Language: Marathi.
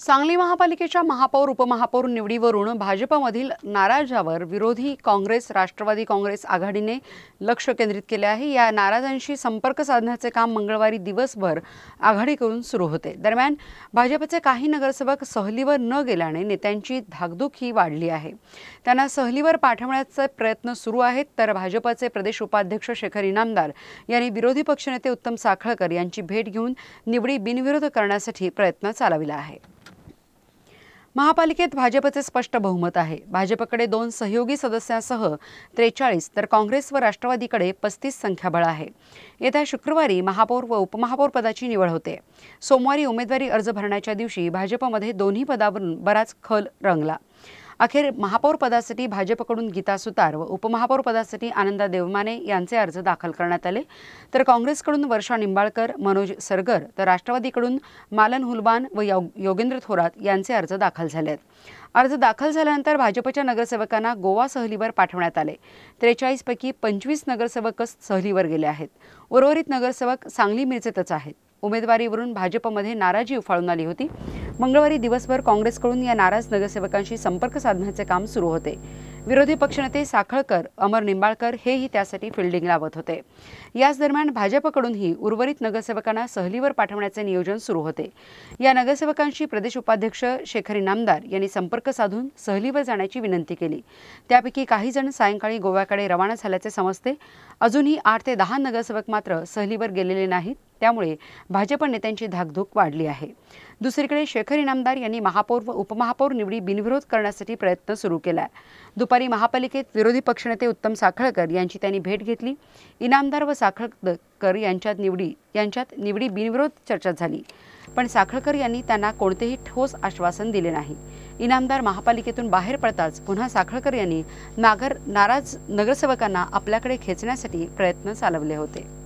सांगली महापालिकेच्या महापौर उपमहापौर निवडीवरून भाजपमधील नाराजावर विरोधी काँग्रेस राष्ट्रवादी काँग्रेस आघाडीने लक्ष केंद्रित केले आहे या नाराजांशी संपर्क साधण्याचे काम मंगळवारी दिवसभर आघाडीकडून सुरू होते दरम्यान भाजपचे काही नगरसेवक सहलीवर न गेल्याने नेत्यांची धाकधूक ही वाढली आहे त्यांना सहलीवर पाठवण्याचे प्रयत्न सुरू आहेत तर भाजपचे प्रदेश उपाध्यक्ष शेखर इनामदार यांनी विरोधी पक्षनेते उत्तम साखळकर यांची भेट घेऊन निवडी बिनविरोध करण्यासाठी प्रयत्न चालविला आहे महापालिकेत भाजपचे स्पष्ट बहुमत आहे भाजपकडे दोन सहयोगी सदस्यांसह त्रेचाळीस तर काँग्रेस व राष्ट्रवादीकडे पस्तीस संख्याबळ आहे येत्या शुक्रवारी महापौर व उपमहापौर पदाची निवड होते सोमवारी उमेदवारी अर्ज भरण्याच्या दिवशी भाजपमध्ये दोन्ही पदावरून बराच खल रंगला अखेर महापौर पदासाठी भाजपकडून गीता सुतार व उपमहापौर पदासाठी आनंदा देवमाने यांचे अर्ज दाखल करण्यात आले तर काँग्रेसकडून वर्षा निंबाळकर मनोज सरगर तर राष्ट्रवादीकडून मालन हुलबान व योगेंद्र थोरात यांचे अर्ज दाखल झाले आहेत अर्ज दाखल झाल्यानंतर भाजपच्या नगरसेवकांना गोवा सहलीवर पाठवण्यात आले त्रेचाळीसपैकी पंचवीस नगरसेवकच सहलीवर गेले आहेत उर्वरित नगरसेवक सांगली मिरजेतच आहेत उमेदवारीवरून भाजपमध्ये नाराजी उफाळून आली होती मंगळवारी दिवसभर काँग्रेसकडून या नाराज नगरसेवकांशी संपर्क साधण्याचे काम सुरू होते विरोधी पक्षनेते साखळकर अमर निंबाळकर हेही त्यासाठी फिल्डिंग लावत होते याच दरम्यान भाजपकडूनही उर्वरित नगरसेवकांना सहलीवर पाठवण्याचे नियोजन सुरू होते या नगरसेवकांशी प्रदेश उपाध्यक्ष शेखरी नामदार यांनी संपर्क साधून सहलीवर जाण्याची विनंती केली त्यापैकी काही जण सायंकाळी गोव्याकडे रवाना झाल्याचे समजते अजूनही आठ ते दहा नगरसेवक मात्र सहलीवर गेलेले नाहीत त्यामुळे भाजप नेत्यांची धाकधूक वाढली आहे दुसरीकडे शेखर इनामदार यांनी महापौर व उपमहापौर निवडी बिनविरोध करण्यासाठी प्रयत्न सुरू केला दुपारी महापालिकेत विरोधी पक्षनेते उत्तम साखळकर यांची त्यांनी भेट घेतली इनामदार व साखळकर यांच्यात निवडी यांच्यात निवडी बिनविरोध चर्चा झाली पण साखळकर यांनी त्यांना कोणतेही ठोस आश्वासन दिले नाही इनामदार महापालिकेतून बाहेर पडताच पुन्हा साखळकर यांनी नागर नाराज नगरसेवकांना आपल्याकडे खेचण्यासाठी प्रयत्न चालवले होते